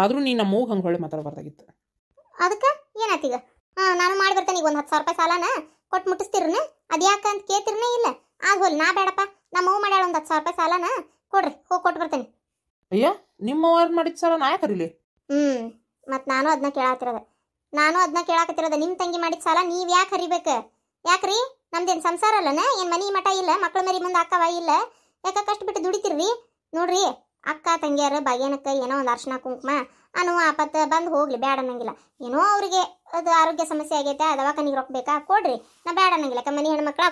ಆದ್ರೂ ನೀನ್ ನಮ್ಮ ಹಂಗೆ ಹೊಳ್ಳಿ ಮಾತಾಡಬಾರ್ದಾಗಿತ್ತು ಅದಕ್ಕೆ ಏನಾಯ್ತೀಗ ಹಾಂ ನಾನು ಮಾಡಿ ಬರ್ತೇನೆ ಈಗ ಒಂದು ಹತ್ತು ಸಾವಿರ ರೂಪಾಯಿ ಸಾಲನ ಕೊಟ್ಟು ಮುಟ್ಟಿಸ್ತಿರನೆ ಅದ್ ಯಾಕೆ ಅಂತ ಕೇಳ್ತಿರನೇ ಇಲ್ಲ ಆಗ ಹೋಲ್ ನಾ ಬೇಡಪ್ಪ ನಮ್ಮ ಮೂವ್ ಮಾಡ್ಯಾಳ ಒಂದು ಹತ್ತು ಸಾವಿರ ರೂಪಾಯಿ ಸಾಲನ ಕೊಡ್ರಿ ಹೋಗಿ ಕೊಟ್ಟು ಬರ್ತೇನೆ ಅಯ್ಯ ನಿಮ್ಮ ಅವ್ರ ಮಾಡಿದ ಸಾಲ ನಾ ಯಾಕೆ ಕರೀಲಿ ಹ್ಞೂ ನಾನು ಅದನ್ನ ಕೇಳಾತಿರೋದ ನಾನು ಅದನ್ನ ಕೇಳಾಕತ್ತಿರೋದ ನಿಮ್ಮ ತಂಗಿ ಮಾಡಿದ ಸಾಲ ನೀವು ಯಾಕೆ ಹರಿಬೇಕು ಯಾಕ್ರಿ ನಮ್ದೇನ್ ಸಂಸಾರ ಅಲ್ಲನ ಏನು ಮನಿ ಮಠ ಇಲ್ಲ ಮಕ್ಳ ಮರಿ ಮುಂದೆ ಅಕ್ಕವ ಇಲ್ಲ ಯಾಕ ಕಷ್ಟ ಬಿಟ್ಟು ದುಡಿತಿರ್ರಿ ನೋಡ್ರಿ ಅಕ್ಕ ತಂಗಿಯರ ಭಾಗ್ಯನಕ್ಕ ಏನೋ ಒಂದು ಅರ್ಶನ ಕುಂಕುಮ ಅನ್ನುವ ಆಪತ್ತು ಬಂದು ಹೋಗ್ಲಿ ಬೇಡ ಅನ್ನಂಗಿಲ್ಲ ಏನೋ ಅವರಿಗೆ ಅದು ಆರೋಗ್ಯ ಸಮಸ್ಯೆ ಆಗೈತೆ ದವಾಖಾನಿಗೆ ರೊಕ್ಕ ಬೇಕಾ ಕೊಡ್ರಿ ನಾ ಬೇಡ ಅನ್ನಂಗಿಲ್ಲ ಯಾಕೆ ಮನೆ ಹೆಣ್ಮಕ್ಳ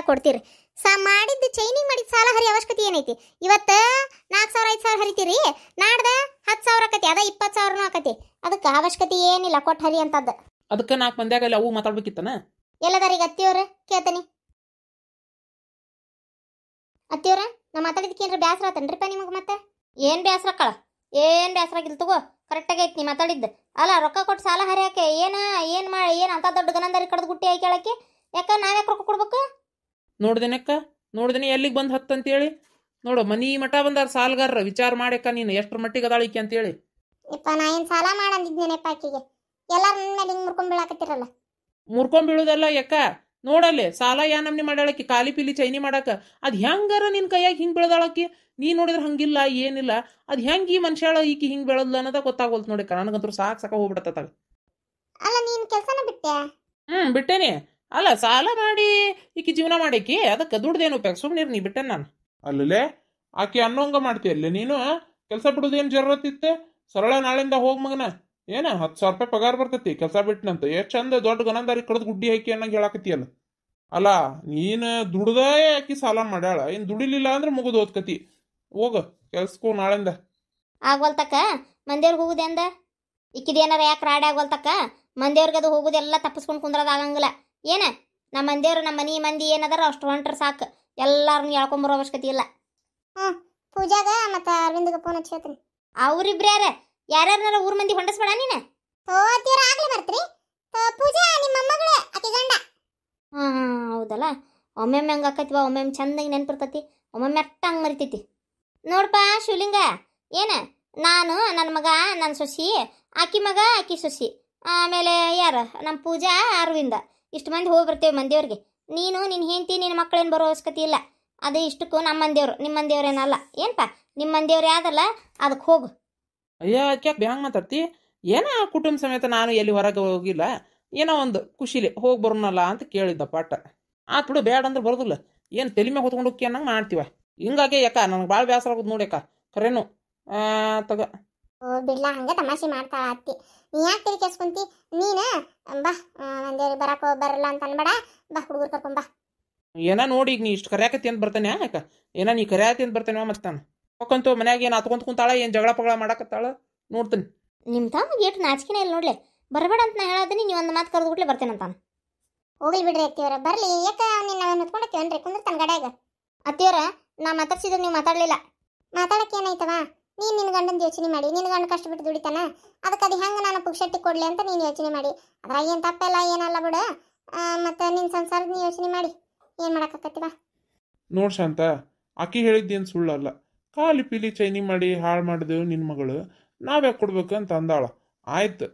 ಆ ಕೊಡ್ತೀರಿ ಸ ಮಾಡಿದ್ದು ಚೈನಿಂಗ್ ಮಾಡಿದ ಸಾಲ ಹರಿ ಅವಶ್ಯಕತೆ ಏನೈತಿ ಇವತ್ತು ನಾಲ್ಕು ಸಾವಿರ ಐದು ಸಾವಿರ ಹರಿತೀರಿ ನಾಡ್ದ ಹತ್ತು ಸಾವಿರ ಆಕತಿ ಅದ ಇಪ್ಪತ್ತು ಸಾವಿರನೂ ಆಕತಿ ಅದಕ್ಕೆ ಅವಶ್ಯಕತೆ ಏನಿಲ್ಲ ಕೊಟ್ಟು ಹರಿ ಅಂತದ್ದು ಅದಕ್ಕೆ ನಾಲ್ಕು ಮಂದ್ಯಾಗ ಅಲ್ಲಿ ಅವು ಮಾತಾಡ್ಬೇಕಿತ್ತನ ಎಲ್ಲದಾರಿಗೆ ಅತ್ತಿಯವ್ರ ಕೇಳ್ತಾನೆ ಅತ್ತಿಯವ್ರ ನಾ ಮಾತಾಡಿದ್ಕೆ ಏನ್ರ ಬ್ಯಾಸರ ಆತನ್ರಿಪ್ಪ ನಿಮಗೆ ಮತ್ತೆ ಏನು ಬ್ಯಾಸರ ಕಳ ಏನು ಬ್ಯಾಸರ ಆಗಿಲ್ಲ ತಗೋ ಕರೆಕ್ಟಾಗಿ ಐತಿ ನೀ ಮಾತಾಡಿದ್ದು ಅಲ್ಲ ರೊಕ್ಕ ಕೊಟ್ಟು ಸಾಲ ಹರಿಯಾಕೆ ಏನು ಏನು ಮಾಡಿ ಏನು ಅಂತ ದೊಡ್ಡ ಗನಂದಾರಿ ಕಡ್ದು ಗುಟ್ಟಿ ಹಾಕಿ ಕೇಳಕ್ಕೆ ಯಾಕ ನಾವು ರೊಕ್ಕ ಕೊಡ್ಬೇಕು ನೋಡ್ದೇನಕ್ಕ ನೋಡ್ದೇನೆ ಎಲ್ಲಿಗೆ ಬಂದು ಹತ್ತು ಅಂತೇಳಿ ನೋಡು ಮನಿ ಮಠ ಬಂದಾರ ಸಾಲಗಾರ ವಿಚಾರ ಮಾಡ್ಯಕ್ಕ ನೀನು ಎಷ್ಟರ ಮಟ್ಟಿಗೆ ಅದಾಳಿಕೆ ಅಂತೇಳಿ ಇಪ್ಪ ನಾ ಏನು ಸಾಲ ಮಾಡಂದಿದ್ದೇನೆಪ್ಪ ಪಾಕಿಗೆ ಎಲ್ಲ ನನ್ನ ಮೇಲೆ ಹಿಂಗೆ ಮುರ್ಕೊಂಡ್ಬೀಳಾಕತ್ತಿರಲ್ಲ ಮುರ್ಕೊಂಡ್ಬೀಳುದಲ್ಲ ಯಾಕ ನೋಡಲ್ಲೇ ಸಾಲ ಯಾ ನಮ್ನಿ ಮಾಡಾಳಕಿ ಖಾಲಿ ಪೀಲಿ ಚೈನಿ ಮಾಡಾಕ ಅದು ಹೆಂಗಾರ ನಿನ್ನ ಕೈಯಾಗ ಹಿಂಗೆ ಬೆಳೆದಾಳಕಿ ನೀ ನೋಡಿದ್ರೆ ಹಂಗಿಲ್ಲ ಏನಿಲ್ಲ ಅದು ಹೆಂಗೆ ಈ ಮನುಷ್ಯಾಳ ಈಕಿ ಹಿಂಗೆ ಬೆಳೆದ್ಲ ಅನ್ನೋದ ಗೊತ್ತಾಗೋಲ್ತು ನೋಡಿ ನನಗಂತೂ ಸಾಕು ಸಾಕ ಹೋಗ್ಬಿಡತ್ತಾಗ ಅಲ್ಲ ನೀನ್ ಕೆಲಸನ ಬಿಟ್ಟೆ ಹ್ಞೂ ಬಿಟ್ಟೇನಿ ಅಲ್ಲ ಸಾಲ ಮಾಡಿ ಈಕಿ ಜೀವನ ಮಾಡಾಕಿ ಅದಕ್ಕೆ ದುಡ್ದೇನು ಉಪಯೋಗ ಸುಮ್ನಿರ್ ನೀ ಬಿಟ್ಟೆ ನಾನು ಅಲ್ಲಲೇ ಆಕೆ ಅನ್ನೋಂಗ ಮಾಡ್ತೀಯಲ್ಲ ನೀನು ಕೆಲಸ ಬಿಡೋದೇನು ಜರೂರತ್ತಿತ್ತೆ ಸರಳ ನಾಳಿಂದ ಹೋಗಿ ಮಗನ ಏನ ಹತ್ತು ಸಾವಿರ ರೂಪಾಯಿ ಪಗಾರ ಬರ್ತೈತಿ ಕೆಲಸ ಬಿಟ್ಟನಂತ ಎಷ್ಟು ಚಂದ ದೊಡ್ಡ ಗನಂದಾರಿ ಕಡ್ದು ಗುಡ್ಡಿ ಹಾಕಿ ಅನ್ನಂಗೆ ಹೇಳಾಕತಿಯಲ್ಲ ಅಲ್ಲ ನೀನು ದುಡ್ದೇ ಆಕಿ ಸಾಲ ಮಾಡ್ಯಾಳ ಇನ್ ದುಡಿಲಿಲ್ಲ ಅಂದ್ರೆ ಮುಗಿದು ಓದ್ಕತಿ ಹೋಗ ಕೆಲ್ಸಕ್ಕೂ ನಾಳೆಂದ ಆಗ್ವಲ್ತಕ ಮಂದಿಯವ್ರಿಗೆ ಹೋಗುದೆಂದ ಇಕ್ಕಿದೇನಾರ ಯಾಕೆ ರಾಡಿ ಆಗ್ವಲ್ತಕ ಮಂದಿಯವ್ರಿಗೆ ಅದು ಹೋಗುದೆಲ್ಲ ತಪ್ಪಿಸ್ಕೊಂಡು ಕುಂದ್ರದ ಆಗಂಗಿಲ್ಲ ಏನ ನಮ್ಮ ಮಂದಿಯವ್ರು ನಮ್ಮ ಮನೆ ಮಂದಿ ಏನದಾರ ಅಷ್ಟು ಹೊಂಟ್ರೆ ಸಾಕು ಎಲ್ಲಾರನ್ನ ಎಳ್ಕೊಂಬರೋ ಅವಶ್ಯಕತೆ ಇಲ್ಲ ಹ್ಞೂ ಪೂಜಾಗ ಮತ್ತು ಅರವಿಂದಗೆ ಫೋನ್ ಹಚ್ಚಿ ಹೇಳ್ತೀನಿ ಯಾರ್ಯಾರನಾರ ಊರ್ ಮಂದಿ ಹೊಂಡಸ್ಬೇಡ ನೀನ ಪೂಜಾ ಗಂಡ ಹೌದಲ್ಲ ಒಮ್ಮೆಮ್ಮೆ ಹಂಗೆ ಆಕೈತಿವ ಒಮ್ಮೆಮ್ಮೆ ಚಂದ ನೆನ್ಪಿರ್ತತಿ ಒಮ್ಮೊಮ್ಮೆ ಅಟ್ಟ ಹಂಗೆ ಮರಿತೈತಿ ನೋಡ್ಪ ಶಿವಲಿಂಗ ಏನ ನಾನು ನನ್ನ ಮಗ ನನ್ನ ಸೊಸಿ ಆಕಿ ಮಗ ಆಕಿ ಸೊಸಿ ಆಮೇಲೆ ಯಾರು ನಮ್ಮ ಪೂಜಾ ಅರವಿಂದ ಇಷ್ಟು ಮಂದಿ ಹೋಗಿ ಬರ್ತೇವೆ ಮಂದಿಯವ್ರಿಗೆ ನೀನು ನಿನ್ನ ಹೆಂಡತಿ ನಿನ್ನ ಮಕ್ಕಳೇನು ಬರೋ ಅವಶ್ಯಕತೆ ಇಲ್ಲ ಅದು ಇಷ್ಟಕ್ಕೂ ನಮ್ಮ ಮಂದಿಯವರು ನಿಮ್ಮ ಮಂದಿಯವ್ರೇನಲ್ಲ ಏನಪ್ಪ ನಿಮ್ಮ ಮಂದಿಯವ್ರು ಯಾವ್ದಲ್ಲ ಅದಕ್ಕೆ ಹೋಗು ಅಯ್ಯೋ ಯಾಕೆ ಬ್ಯಾಂಗ್ ಮಾತಾಡ್ತಿ ಏನೋ ಕುಟುಂಬ ಸಮೇತ ನಾನು ಎಲ್ಲಿ ಹೊರಗೆ ಹೋಗಿಲ್ಲ ಏನೋ ಒಂದು ಖುಷಿಲಿ ಹೋಗಿ ಬರೋನಲ್ಲ ಅಂತ ಕೇಳಿದ್ದ ಪಾಠ ಆತು ಬಿಡು ಬೇಡ ಅಂದ್ರೆ ಬರೋದಿಲ್ಲ ಏನು ತೆಲಿಮೆ ಹೊತ್ಕೊಂಡು ಹೋಗಿ ಅನ್ನಂಗೆ ಮಾಡ್ತೀವ ಹಿಂಗಾಗೆ ಯಾಕ ನನಗೆ ಭಾಳ ಬೇಸರ ಆಗೋದು ನೋಡಿ ಯಾಕ ಖರೇನು ತಗ ಬಿಡ್ಲ ಹಂಗ ತಮಾಷೆ ಮಾಡ್ತಾಳ ಅತ್ತಿ ನೀ ಯಾಕೆ ತಿಳಿ ಕೇಸ್ಕೊಂತಿ ನೀನ ಬಾ ಒಂದೇರಿ ಬರಕ ಬರಲ್ಲ ಅಂತ ಅನ್ಬೇಡ ಬಾ ಹುಡುಗರು ಕರ್ಕೊಂಬಾ ಏನ ನೋಡಿ ಈಗ ನೀ ಇಷ್ಟು ಕರ್ಯಾಕತಿ ಅಂತ ಬರ್ತಾನೆ ಯಾಕ ಏನ ನೀ ಕರ್ಯಾಕತಿ ಅಂತ ಬರ್ತಾನೆ ಮತ್ತೆ ನಾನು ಹೋಗಂತು ಮನ್ಯಾಗ ಏನು ಹತ್ಕೊಂತ ಕುಂತಾಳ ಏನು ಜಗಳ ಪಗಳ ಮಾಡಕತ್ತಾಳ ನೋಡ್ತೀನಿ ನಿಮ್ಮ ತಮ್ಮ ಏಟು ನಾಚಿಕೆನೇ ಇಲ್ಲ ನೋಡ್ಲೆ ಬರಬೇಡ ಅಂತ ನಾ ಹೇಳದೀನಿ ನೀವು ಒಂದು ಮಾತು ಕರೆದು ಬಿಟ್ಲೆ ಬರ್ತೇನೆ ಅಂತ ಹೋಗಲಿ ಬಿಡ್ರಿ ಅತ್ತಿಯವರ ಬರ್ಲಿ ಯಾಕೆ ಅವನಿಗೆ ಏನ್ರಿ ಹೊತ್ಕೊಂಡಕ್ಕೇನ್ರಿ ತನ್ನ ಗಡ್ಯಾಗ ಅತ್ತಿಯವರ ನಾ ಮಾತಾಡ್ಸಿದ್ರೆ ನೀವು ಮಾತಾಡಲಿಲ್ಲ ಮಾತಾಡಕ್ಕೆ ಏನಾಯ್ತವಾ ನೀನು ನಿನ್ನ ಗಂಡನ ಯೋಚನೆ ಮಾಡಿ ನಿನ್ನ ಗಂಡ ಕಷ್ಟ ಬಿಟ್ಟು ದುಡಿತಾನ ಅದಕ್ಕೆ ಅದು ಹೆಂಗೆ ನಾನು ಪುಕ್ಷಟ್ಟಿ ಕೊಡಲಿ ಅಂತ ನೀನು ಯೋಚನೆ ಮಾಡಿ ಅದ್ರ ಏನು ತಪ್ಪಲ್ಲ ಏನಲ್ಲ ಬಿಡು ಮತ್ತು ನಿನ್ನ ಸಂಸಾರದ ನೀ ಯೋಚನೆ ಮಾಡಿ ಏನು ಮಾಡೋಕ್ಕಾಗತ್ತಿವ ನೋಡ್ ಶಾಂತ ಅಕ್ಕಿ ಹೇಳಿದ್ದೇನು ಸುಳ್ಳಲ್ಲ ಕಾಲಿ ಪೀಲಿ ಚೈನಿ ಮಾಡಿ ಹಾಳು ಮಾಡಿದೆವು ನಿನ್ನ ಮಗಳು ನಾವ್ಯಾಕೆ ಕೊಡ್ಬೇಕು ಅಂತ ಅಂದಾಳ ಆಯ್ತು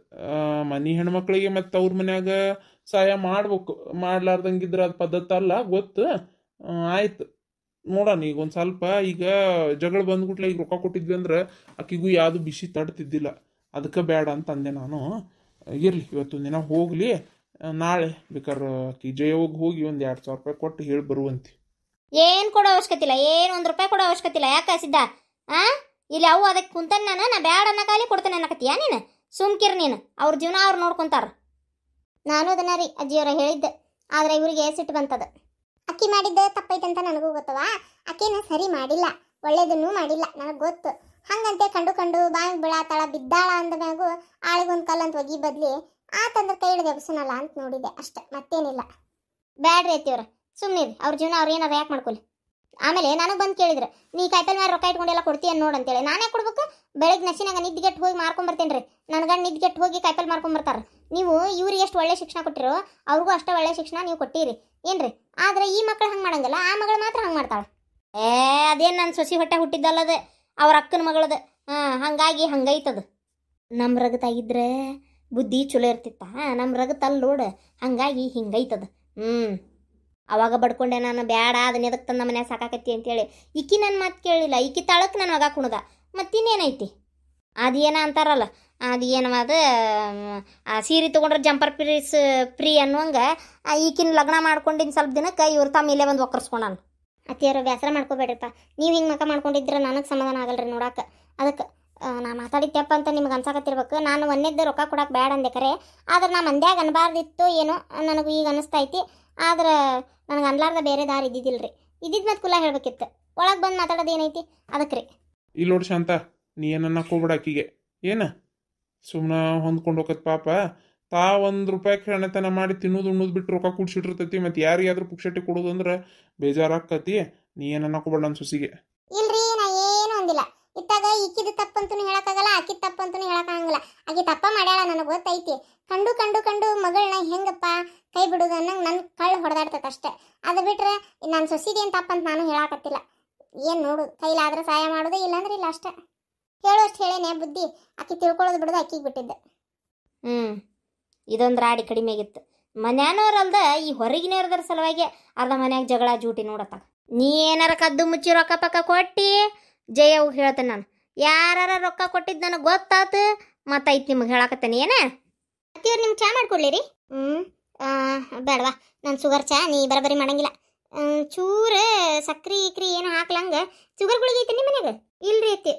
ಮನೆ ಹೆಣ್ಮಕ್ಳಿಗೆ ಮತ್ತೆ ಅವ್ರ ಮನ್ಯಾಗ ಸಹಾಯ ಮಾಡ್ಬೇಕು ಮಾಡ್ಲಾರ್ದಂಗಿದ್ರೆ ಅದು ಪದ್ಧತಿ ಅಲ್ಲ ಗೊತ್ತು ಆಯ್ತು ನೋಡೋಣ ಈಗ ಒಂದು ಸ್ವಲ್ಪ ಈಗ ಜಗಳ ಬಂದ್ಬಿಟ್ಲೆ ಈಗ ರೊಕ್ಕ ಕೊಟ್ಟಿದ್ವಿ ಅಂದ್ರೆ ಆಕಿಗೂ ಯಾವುದು ಬಿಸಿ ತಡ್ತಿದ್ದಿಲ್ಲ ಅದಕ್ಕೆ ಬೇಡ ಅಂತ ಅಂದೆ ನಾನು ಇರಲಿ ಇವತ್ತೊಂದು ದಿನ ಹೋಗಲಿ ನಾಳೆ ಬೇಕಾದ್ರೆ ಆಕಿ ಜಯೋಗಿ ಹೋಗಿ ಒಂದು ಎರಡು ಸಾವಿರ ರೂಪಾಯಿ ಕೊಟ್ಟು ಹೇಳಿ ಬರುವಂತಿ ಏನು ಕೊಡೋ ಅವಶ್ಯಕತೆ ಇಲ್ಲ ಏನು ಒಂದು ರೂಪಾಯಿ ಕೊಡೋ ಅವಶ್ಯಕತೆ ಇಲ್ಲ ಯಾಕೆ ಸಿದ್ಧ ಆ ಇಲ್ಲಿ ಅವು ಅದಕ್ಕೆ ಕುಂತ ನಾನು ನಾ ಬ್ಯಾಡ ಅನ್ನಕಾಲಿ ಕೊಡ್ತೇನೆ ಅನ್ನಕತ್ತೀಯ ನೀನು ಸುಮ್ಕಿರ್ ನೀನು ಅವ್ರ ಜೀವನ ಅವ್ರು ನೋಡ್ಕೊಂತಾರ ನಾನು ಅದನ್ನ ರೀ ಅಜ್ಜಿಯವರ ಹೇಳಿದ್ದೆ ಆದರೆ ಇವರಿಗೆ ಸಿಟ್ಟು ಬಂತದ ಅಕ್ಕಿ ಮಾಡಿದ್ದ ಅಂತ ನನಗೂ ಗೊತ್ತವ ಅಕ್ಕಿನ ಸರಿ ಮಾಡಿಲ್ಲ ಒಳ್ಳೇದನ್ನು ಮಾಡಿಲ್ಲ ನನಗೆ ಗೊತ್ತು ಹಂಗಂತೆ ಕಂಡು ಕಂಡು ಬಾಯಿ ಬಿಳಾತಾಳ ಬಿದ್ದಾಳ ಅಂದ ಮ್ಯಾಗು ಆಳಿಗೊಂದು ಕಾಲಂತ ಅಂತ ಒಗಿ ಬದ್ಲಿ ಆತಂದ್ರೆ ಕೈ ಹಿಡಿದು ಬಸನಲ್ಲ ಅಂತ ನೋಡಿದೆ ಅಷ್ಟೆ ಮತ್ತೇನಿಲ್ಲ ಬ್ಯಾಡ್ರಿ ಐತಿವ್ರ ಸುಮ್ಮನೆ ಅವ್ರ ಜೀವನ ಅವ್ರು ಏನಾರು ಯಾಕೆ ಮಾಡ್ಕೊಳ್ಳಿ ಆಮೇಲೆ ನನಗೆ ಬಂದು ಕೇಳಿದ್ರೆ ನೀ ಕಾಯ್ತಲ್ ಮೇಲೆ ರೊಕ್ಕ ಇಟ್ಕೊಂಡೆಲ್ಲ ಕೊಡ್ತೀಯ ನೋಡಿ ಅಂತೇಳಿ ನಾನೇ ಕೊಡ್ಬೇಕು ಬೆಳಗ್ಗೆ ನಶಿನಾಗ ನಿದ್ಗೆಟ್ ಹೋಗಿ ಮಾರ್ಕೊಂಬರ್ತೇನೆ ರೀ ನನಗಂಡ ಹೋಗಿ ಕಾಯಿಪಲ್ ಮಾರ್ಕೊಂಬರ್ತಾರೆ ನೀವು ಇವ್ರಿಗೆ ಎಷ್ಟು ಒಳ್ಳೆ ಶಿಕ್ಷಣ ಕೊಟ್ಟಿರೋ ಅವ್ರಿಗೂ ಅಷ್ಟೇ ಒಳ್ಳೆ ಶಿಕ್ಷಣ ನೀವು ಕೊಟ್ಟಿರಿ ಏನ್ರಿ ಆದ್ರೆ ಈ ಮಕ್ಳು ಹಂಗೆ ಮಾಡಂಗಲ್ಲ ಆ ಮಗಳು ಮಾತ್ರ ಹಂಗೆ ಮಾಡ್ತಾಳೆ ಏ ಅದೇನು ನನ್ನ ಸೊಸಿ ಹೊಟ್ಟೆ ಹುಟ್ಟಿದ್ದಲ್ಲದೆ ಅವ್ರ ಅಕ್ಕನ ಮಗಳದು ಹಾಂ ಹಂಗಾಗಿ ಹಂಗೈತದು ನಮ್ಮ ಇದ್ರೆ ಬುದ್ಧಿ ಚಲೋ ಇರ್ತಿತ್ತ ನಮ್ಮ ರಗತಲ್ಲಿ ನೋಡು ಹಂಗಾಗಿ ಹಿಂಗೈತದ ಹ್ಞೂ ಅವಾಗ ಬಡ್ಕೊಂಡೆ ನಾನು ಬೇಡ ಅದನ್ನ ಎದಕ್ಕೆ ತಂದ ಮನೆ ಸಾಕಾಕತ್ತಿ ಅಂತೇಳಿ ಇಕ್ಕಿ ನನ್ನ ಮಾತು ಕೇಳಿಲ್ಲ ಇಕ್ಕಿ ತಳಕ್ಕೆ ನಾನು ಮಗ ಕುಣ್ದ ಮತ್ತಿನ್ನೇನೈತಿ ಅದೇನ ಅಂತಾರಲ್ಲ ಅದು ಅದು ಆ ಸೀರೆ ತೊಗೊಂಡ್ರೆ ಜಂಪರ್ ಪೀಸ್ ಫ್ರೀ ಅನ್ನುವಂಗ ಈಕಿನ ಲಗ್ನ ಮಾಡ್ಕೊಂಡಿನ ಸ್ವಲ್ಪ ದಿನಕ್ಕೆ ಇವ್ರ ತಮ್ಮ ಇಲ್ಲೇ ಬಂದು ಒಕ್ಕರ್ಸ್ಕೊಂಡಾನು ಅತ್ತಿಯವರು ಬೇಸರ ಮಾಡ್ಕೋಬೇಡ್ರಿಪ್ಪ ನೀವು ಹಿಂಗೆ ಮಕ ಮಾಡ್ಕೊಂಡಿದ್ರೆ ನನಗೆ ಸಮಾಧಾನ ಆಗಲ್ರಿ ನೋಡಕ್ಕೆ ಅದಕ್ಕೆ ನಾ ಮಾತಾಡಿದ್ದೆಪ್ಪ ಅಂತ ನಿಮ್ಗೆ ಅನ್ಸಾಕತ್ತಿರ್ಬೇಕು ನಾನು ಒಂದೇದ್ದು ರೊಕ್ಕ ಕೊಡಕ್ಕೆ ಬೇಡ ಅಂದೆ ಕರೆ ಆದ್ರೆ ನಾ ಮಂದ್ಯಾಗ ಅನ್ಬಾರ್ದಿತ್ತು ಏನೋ ನನಗೆ ಈಗ ಐತಿ ಆದ್ರೆ ನನಗೆ ಅನ್ಲಾರ್ದ ಬೇರೆ ದಾರಿ ಇದ್ದಿದ್ದಿಲ್ಲ ರೀ ಇದ್ದಿದ್ದ ಮತ್ತೆ ಕುಲ ಹೇಳ್ಬೇಕಿತ್ತು ಒಳಗೆ ಬಂದು ಮಾತಾಡೋದು ಏನೈತಿ ಅದಕ್ಕೆ ರೀ ಇಲ್ಲಿ ನೋಡಿ ಶಾಂತ ನೀ ಏನನ್ನ ಕೋಬಿಡ ಆಕಿಗೆ ಏನ ಸುಮ್ಮನೆ ಹೊಂದ್ಕೊಂಡು ಹೋಗತ್ ಪಾಪ ತಾ ಒಂದು ರೂಪಾಯಿ ಕ್ಷಣತನ ಮಾಡಿ ತಿನ್ನೋದು ಉಣ್ಣೋದು ಬಿಟ್ಟು ರೊಕ್ಕ ಕುಡ್ಸಿಟ್ಟಿರ್ತೈತಿ ಮತ್ತು ಯಾರಿಗಾದ್ರೂ ಪುಕ್ಷಟಿ ಕೊಡೋದು ಅಂದ್ರೆ ಆಕತಿ ನೀ ಏನನ್ನ ಕೋಬೇಡ ನನ್ನ ಸುಸಿಗೆ ಇಲ್ರಿ ನಾ ಏನು ಅಂದಿಲ್ಲ ಇತ್ತಾಗ ಈಕಿದ ತಪ್ಪಂತೂ ಹೇಳಕ್ಕಾಗಲ್ಲ ಆಕಿದ ತಪ್ಪಂತೂ ಹೇಳಕ್ಕಾಗಲ್ಲ ಆಕಿ ತಪ್ಪ ಮಾಡ್ಯಾಳ ನನಗೆ ಗೊತ್ತೈತಿ ಕಂಡು ಕಂಡು ಕಂಡು ಮಗಳನ್ನ ಹೆಂಗಪ್ಪ ಕೈ ಬಿಡೋದು ಅನ್ನಂಗೆ ನನ್ನ ಕಳ್ಳು ಹೊಡೆದಾಡ್ತೈತೆ ಅಷ್ಟೇ ಅದು ಬಿಟ್ರೆ ನಾನು ಸೊಸೈಟಿ ಅಂತ ನಾನು ಹೇಳಾಕತ್ತಿಲ್ಲ ಏನು ನೋಡು ಕೈಲಾದ್ರೆ ಸಹಾಯ ಮಾಡೋದು ಇಲ್ಲಾಂದ್ರೆ ಇಲ್ಲ ಅಷ್ಟೇ ಹೇಳುವಷ್ಟು ಹೇಳೇನೆ ಬುದ್ಧಿ ಅಕ್ಕಿ ತಿಳ್ಕೊಳ್ಳೋದು ಬಿಡೋದು ಅಕ್ಕಿಗೆ ಬಿಟ್ಟಿದ್ದೆ ಹ್ಞೂ ಇದೊಂದು ರಾಡಿ ಕಡಿಮೆ ಆಗಿತ್ತು ಮನ್ಯಾನವ್ರಲ್ದ ಈ ಹೊರಗಿನವ್ರದ್ರ ಸಲುವಾಗಿ ಅರ್ಧ ಮನ್ಯಾಗ ಜಗಳ ಜೂಟಿ ನೋಡತ್ತ ನೀ ಏನಾರ ಕದ್ದು ಮುಚ್ಚಿ ರೊಕ್ಕ ಪಕ್ಕ ಕೊಟ್ಟಿ ಜಯ ಹೇಳ್ತೇನೆ ನಾನು ಯಾರಾರ ರೊಕ್ಕ ಕೊಟ್ಟಿದ್ದು ನನಗೆ ಗೊತ್ತಾತು ಮತ್ತೈತಿ ನಿಮಗೆ ಹೇಳಾಕತ್ತೇನೆ ಏನೇ ಅತ್ತಿಯವ್ರು ನಿಮ್ಗೆ ಚಾ ಮಾಡ್ಕೊಡ್ಲಿ ರೀ ಹ್ಞೂ ಬೇಡವಾ ನಾನು ಶುಗರ್ ಚಾ ನೀ ಬರಬರಿ ಮಾಡಂಗಿಲ್ಲ ಚೂರು ಸಕ್ರೆ ಇಕ್ರಿ ಏನು ಹಾಕ್ಲಂಗೆ ಶುಗರ್ ಗುಳಿಗೆ ಐತೆ ನಿಮ್ಮ ಮನೆಗೆ ಇಲ್ರಿ ಐತಿ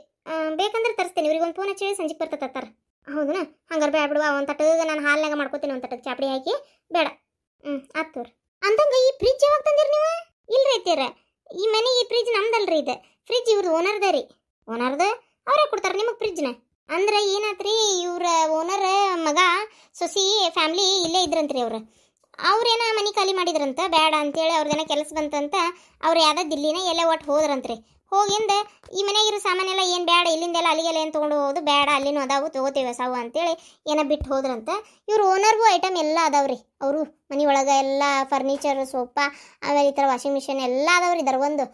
ಬೇಕಂದ್ರೆ ತರಿಸ್ತೇನೆ ಇವ್ರಿಗೆ ಒಂದು ಫೋನ್ ಹಚ್ಚಿ ಸಂಜೆಗೆ ಬರ್ತತ್ತ ಹೌದಾ ಹಂಗಾರೆ ಬೇಡ ಬಿಡುವ ಒಂದು ತಟದ ನಾನು ಹಾಲಿನಾಗ ಮಾಡ್ಕೋತೀನಿ ಒಂದು ತಟ್ಟದ ಚಾಪಡಿ ಹಾಕಿ ಬೇಡ ಏನಾತ್ರಿ ಇವ್ರ ಓನರ್ ಮಗ ಸೊಸಿ ಫ್ಯಾಮ್ಲಿ ಇಲ್ಲೇ ಇದ್ರಂತ್ರಿ ಅವ್ರ ಅವ್ರೇನ ಮನಿ ಖಾಲಿ ಮಾಡಿದ್ರಂತ ಬೇಡ ಅಂತೇಳಿ ಅವ್ರದ್ದೇನೋ ಕೆಲಸ ಬಂತಂತ ಅವ್ರ ಯಾವುದೋ ದಿಲ್ಲಿನ ಎಲ್ಲ ಒಟ್ಟು ಹೋದ್ರಂತ್ರಿ ಹೋಗಿಂದ ಈ ಇರೋ ಸಾಮಾನೆಲ್ಲ ಏನು ಬೇಡ ಇಲ್ಲಿಂದೆಲ್ಲ ಅಲ್ಲಿಗೆಲ್ಲ ಏನು ತೊಗೊಂಡು ಹೋಗೋದು ಬೇಡ ಅಲ್ಲಿನೂ ಅದಾವು ತೊಗೋತೇವೆ ಸಾವು ಅಂತೇಳಿ ಏನೋ ಬಿಟ್ಟು ಹೋದ್ರಂತ ಇವ್ರು ಓನರ್ಗೂ ಐಟಮ್ ಎಲ್ಲ ಅದಾವ್ರಿ ಅವರು ಮನೆ ಒಳಗೆ ಎಲ್ಲ ಫರ್ನಿಚರ್ ಸೋಫಾ ಆಮೇಲೆ ಈ ಥರ ವಾಷಿಂಗ್ ಮಿಷಿನ್ ಎಲ್ಲ ಅದಾವ್ರಿ ಇದರ ಒಂದು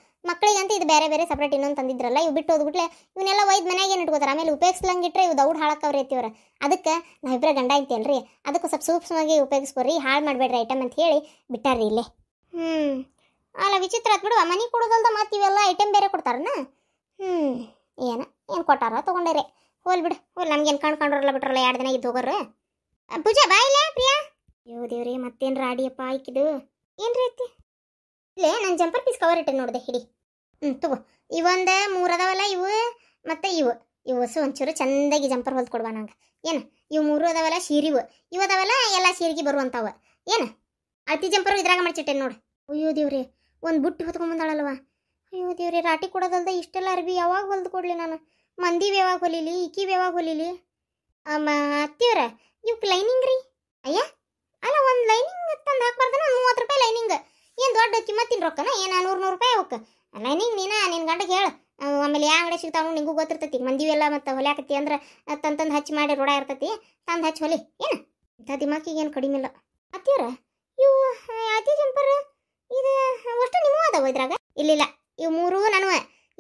ಅಂತ ಇದು ಬೇರೆ ಬೇರೆ ಸಪ್ರೇಟ್ ಇನ್ನೊಂದು ತಂದಿದ್ರಲ್ಲ ಇವು ಬಿಟ್ಟು ಹೋದ್ಬಿಟ್ಲೆ ಇವನ್ನೆಲ್ಲ ಒಯ್ದು ಮನೆಯಾಗ ಏನು ಇಟ್ಕೋತಾರೆ ಆಮೇಲೆ ಉಪಯೋಗಿಸ್ಲಂಗಿಟ್ರೆ ಇವು ದೌಡ್ ಹಾಳಾಕವ್ರಿ ಐತಿವ್ರ ಅದಕ್ಕೆ ನಾವಿಬ್ಬರ ಗಂಡ ಅಂತೀಯಲ್ರಿ ಅದಕ್ಕೂ ಸ್ವಲ್ಪ ಸೂಕ್ಷ್ಮವಾಗಿ ಉಪಯೋಗಿಸ್ಕೊರಿ ಹಾಳು ಮಾಡಬೇಡ್ರಿ ಐಟಮ್ ಅಂತ ಹೇಳಿ ಬಿಟ್ಟಾರ್ರಿ ಇಲ್ಲೇ ಹ್ಞೂ ಅಲ್ಲ ವಿಚಿತ್ರ ಆತ್ ಬಿಡುವ ಮನೆ ಕೊಡೋದಲ್ದ ಮತ್ತೆ ಇವೆಲ್ಲ ಐಟಮ್ ಬೇರೆ ಕೊಡ್ತಾರನ ಹ್ಞೂ ಏನ ಏನು ಕೊಟ್ಟಾರ ತೊಗೊಂಡರೆ ಹೋಲ್ ಬಿಡು ಹೋಲ್ ನಮ್ಗೇನು ಕಣ್ಕೊಂಡ್ರಲ್ಲ ಬಿಟ್ರಲ್ಲ ಎರಡು ದಿನ ಇದ್ದು ಹೋಗೋರು ಪೂಜಾ ಬಾ ಇಲ್ಲ ಪ್ರಿಯಾ ಅಯ್ಯೋ ದೇವ್ರಿ ಮತ್ತೇನು ರಾಡಿಯಪ್ಪ ಆಯ್ಕಿದು ಏನು ಐತಿ ಇಲ್ಲೇ ನಾನು ಜಂಪರ್ ಪೀಸ್ ಕವರ್ ಇಟ್ಟು ನೋಡಿದೆ ಹಿಡಿ ಹ್ಞೂ ತಗೋ ಇವೊಂದು ಅದಾವಲ್ಲ ಇವು ಮತ್ತು ಇವು ಇವು ಹೊಸ ಒಂಚೂರು ಚೆಂದಾಗಿ ಜಂಪರ್ ಹೊಲ್ದು ಕೊಡುವ ನಂಗೆ ಏನು ಇವು ಮೂರು ಅದಾವಲ್ಲ ಶೀರಿವು ಇವು ಅದಾವಲ್ಲ ಎಲ್ಲ ಶೀರಿಗೆ ಬರುವಂಥವು ಏನು ಅತಿ ಜಂಪರ್ ಇದ್ರಾಗ ಮಾಡ್ಚಿಟ್ಟೆ ನೋಡು ಅಯ್ಯೋ ದೇವ್ರಿ ಒಂದು ಬುಟ್ಟಿ ಹೊತ್ಕೊಂಬಂದಾಳಲ್ವ ಅಯ್ಯೋ ದೇವ್ರಿ ರಾಟಿ ಕೊಡೋದಲ್ದ ಇಷ್ಟೆಲ್ಲ ಅರ್ಬಿ ಯಾವಾಗ ಹೊಲ್ದು ಕೊಡಲಿ ನಾನು ಮಂದಿ ಯಾವಾಗ ಹೊಲೀಲಿ ಇಕಿ ಯಾವಾಗ ಹೊಲೀಲಿ ಅಮ್ಮ ಅತ್ತಿಯವ್ರ ಇವಕ್ಕೆ ಲೈನಿಂಗ್ ರೀ ಅಯ್ಯ ಅಲ್ಲ ಒಂದು ಲೈನಿಂಗ್ ತಂದು ಹಾಕ್ಬಾರ್ದನ ಒಂದು ಮೂವತ್ತು ರೂಪಾಯಿ ಲೈನಿಂಗ್ ಏನು ದೊಡ್ಡ ಕಿಮ್ಮತ್ತಿನ ರೊಕ್ಕನ ಏನು ನೂರು ನೂರು ರೂಪಾಯಿ ಅವಕ್ಕೆ ಲೈನಿಂಗ್ ನೀನ ನಿನ್ನ ಗಂಡಗೆ ಹೇಳು ಆಮೇಲೆ ಯಾವ ಅಂಗಡಿ ಸಿಗ್ತಾವು ನಿಂಗೂ ಗೊತ್ತಿರ್ತೈತಿ ಎಲ್ಲ ಮತ್ತು ಹೊಲ್ಯಾಕತ್ತಿ ಅಂದ್ರೆ ತಂದು ಹಚ್ಚಿ ಮಾಡಿ ರೋಡ ಇರ್ತೈತಿ ತಂದು ಹಚ್ಚಿ ಹೊಲಿ ಏನು ಇಂಥ ದಿಮಾಕಿಗೆ ಏನು ಕಡಿಮೆ ಇಲ್ಲ ಅತ್ತಿಯವ್ರ ಇವು ಅತಿ ಜಂಪರ್ ಇದು ಅಷ್ಟು ನಿಮ್ಮೂ ಅದಾವ ಇದ್ರಾಗ ಇಲ್ಲ ಇವು ಮೂರು ನಾನು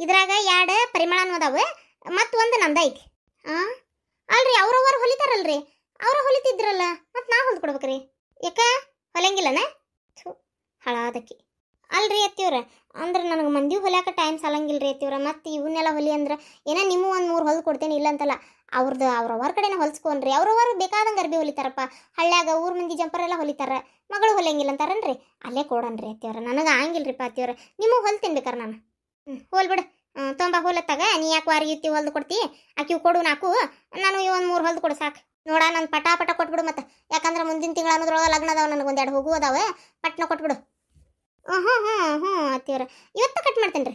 ಇದ್ರಾಗ ಎರಡು ಪರಿಮಳನೂ ಅದಾವೆ ಮತ್ತು ಒಂದು ನಂದೈತಿ ಐತಿ ಹಾಂ ಅಲ್ರಿ ಅವ್ರವ್ರು ಹೊಲಿತಾರಲ್ರಿ ಅವ್ರ ಹೊಲಿತಿದ್ರಲ್ಲ ಮತ್ತು ನಾ ರೀ ಯಾಕ ಹೊಲಂಗಿಲ್ಲನ ಥೂ ಹಳಾದಕ್ಕಿ ಅಲ್ರಿ ಎತ್ತಿವ್ರ ಅಂದ್ರೆ ನನಗೆ ಮಂದಿ ಹೊಲಿಯಾಕ ಟೈಮ್ ಸಾಲಂಗಿಲ್ಲ ರೀ ಎತ್ತಿವ್ರ ಮತ್ತು ಇವನ್ನೆಲ್ಲ ಹೊಲಿ ಅಂದ್ರೆ ಏನೋ ನಿಮ್ಮ ಒಂದು ಮೂರು ಹೊಲ್ದು ಕೊಡ್ತೇನೆ ಇಲ್ಲಂತಲ್ಲ ಅವ್ರದ್ದು ಅವ್ರ ಕಡೆನ ಕಡೆನ ಅವ್ರ ಅವ್ರವ್ರಿಗೆ ಬೇಕಾದಂಗೆ ಅರ್ಬಿ ಹೊಲಿತಾರಪ್ಪ ಹಳ್ಳ್ಯಾಗ ಊರು ಮಂದಿ ಜಂಪರೆಲ್ಲ ಹೊಲಿತಾರ ಮಗಳು ಹೊಲಿಯಂಗಿಲ್ಲ ಅಂತಾರನ್ರಿ ಅಲ್ಲೇ ಕೊಡನ್ರಿ ಅತ್ತಿಯವ್ರ ನನಗೆ ಆಗಿಲ್ರಿಪ್ಪ ಅತ್ತಿಯವ್ರ ನಿಮಗೆ ಹೊಲ್ ತಿನ್ಬೇಕಾರೆ ನಾನು ಹ್ಞೂ ಬಿಡು ತೊಂಬ ಹೊಲತ್ತಾಗ ನೀ ಯಾಕೆ ವಾರಿಯುತ್ತಿ ಹೊಲ್ದು ಕೊಡ್ತಿ ಆಕಿವು ಕೊಡು ನಾಕು ನಾನು ಈ ಒಂದು ಮೂರು ಹೊಲ್ದು ಕೊಡು ಸಾಕು ನೋಡ ನಾನು ಪಟ ಪಟ ಕೊಟ್ಬಿಡು ಮತ್ತೆ ಯಾಕಂದ್ರೆ ಮುಂದಿನ ತಿಂಗಳ ಅನ್ನೋದ್ರೊಳಗೆ ಲಗ್ನ ಅದಾವ ನನಗೆ ಒಂದೆರಡು ಹೋಗು ಅದಾವೆ ಪಟ್ನ ಕೊಟ್ಬಿಡು ಹ್ಞೂ ಹ್ಞೂ ಹ್ಞೂ ಹ್ಞೂ ಅತ್ತಿಯವ್ರ ಇವತ್ತು ಕಟ್ ಮಾಡ್ತೀನಿ ರೀ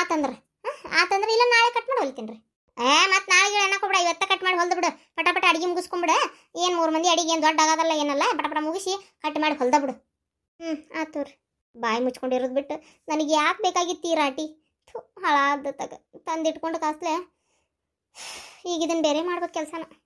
ಆತಂದ್ರೆ ಹ್ಞೂ ಆತಂದ್ರೆ ಇಲ್ಲ ನಾಳೆ ಕಟ್ ಮಾಡಿ ಹೊಲ್ತೀನಿ ರೀ ಆ ಮತ್ತೆ ನಾಳೆಗೆ ಅನ್ನ ಕೊಬಿಡ ಇವತ್ತ ಕಟ್ ಮಾಡಿ ಹೊಲ್ದ ಬಿಡು ಪಟಪಟ ಅಡಿಗೆ ಮುಗಿಸ್ಕೊಂಬಿಡ ಏನು ಮೂರು ಮಂದಿ ಅಡಿಗೆ ಏನು ದೊಡ್ಡ ಆಗೋದಲ್ಲ ಏನಲ್ಲ ಪಟಪಟ ಮುಗಿಸಿ ಕಟ್ ಮಾಡಿ ಹೊಲ್ದ ಬಿಡು ಹ್ಞೂ ಆತು ರೀ ಬಾಯಿ ಮುಚ್ಕೊಂಡಿರೋದು ಬಿಟ್ಟು ನನಗೆ ಯಾಕೆ ಬೇಕಾಗಿತ್ತು ಈ ರಾಟಿ ಹಾಳಾದ ತಗ ತಂದಿಟ್ಕೊಂಡು ಕಾಸ್ಲೆ ಈಗ ಇದನ್ನು ಬೇರೆ ಮಾಡ್ಬೇಕು ಕೆಲಸನ